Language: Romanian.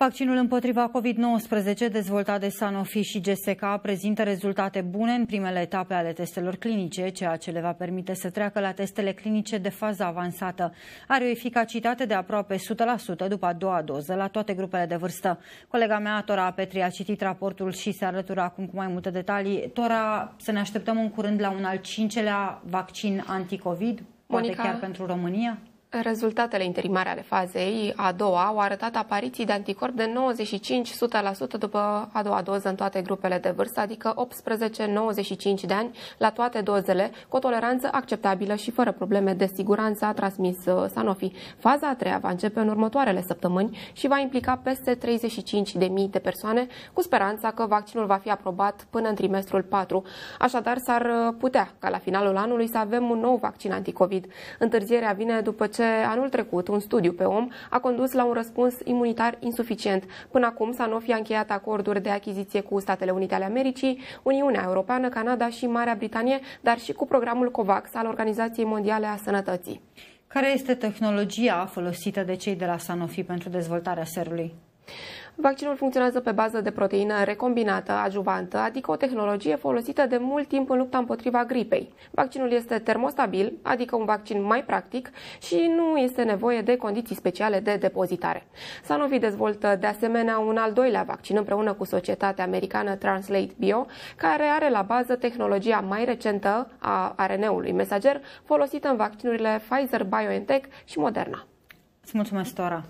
Vaccinul împotriva COVID-19 dezvoltat de Sanofi și GSK prezintă rezultate bune în primele etape ale testelor clinice, ceea ce le va permite să treacă la testele clinice de fază avansată. Are o eficacitate de aproape 100% după a doua doză la toate grupele de vârstă. Colega mea, Tora Petri, a citit raportul și se arătură acum cu mai multe detalii. Tora, să ne așteptăm în curând la un al cincelea vaccin anticovid, poate chiar pentru România? Rezultatele interimare ale fazei a doua au arătat apariții de anticorp de 95% după a doua doză în toate grupele de vârstă, adică 18-95 de ani la toate dozele, cu o toleranță acceptabilă și fără probleme de siguranță, a transmis uh, Sanofi. Faza a treia va începe în următoarele săptămâni și va implica peste 35.000 de persoane, cu speranța că vaccinul va fi aprobat până în trimestrul 4. Așadar, s-ar uh, putea ca la finalul anului să avem un nou vaccin anticovid. Întârzierea vine după ce ce anul trecut, un studiu pe om a condus la un răspuns imunitar insuficient. Până acum, Sanofi a încheiat acorduri de achiziție cu Statele Unite ale Americii, Uniunea Europeană, Canada și Marea Britanie, dar și cu programul COVAX al Organizației Mondiale a Sănătății. Care este tehnologia folosită de cei de la Sanofi pentru dezvoltarea serului? Vaccinul funcționează pe bază de proteină recombinată, ajuvantă, adică o tehnologie folosită de mult timp în lupta împotriva gripei. Vaccinul este termostabil, adică un vaccin mai practic și nu este nevoie de condiții speciale de depozitare. Sanofi dezvoltă de asemenea un al doilea vaccin împreună cu societatea americană Translate Bio, care are la bază tehnologia mai recentă a ARN-ului mesager folosită în vaccinurile Pfizer, BioNTech și Moderna. Îți mulțumesc, Tora!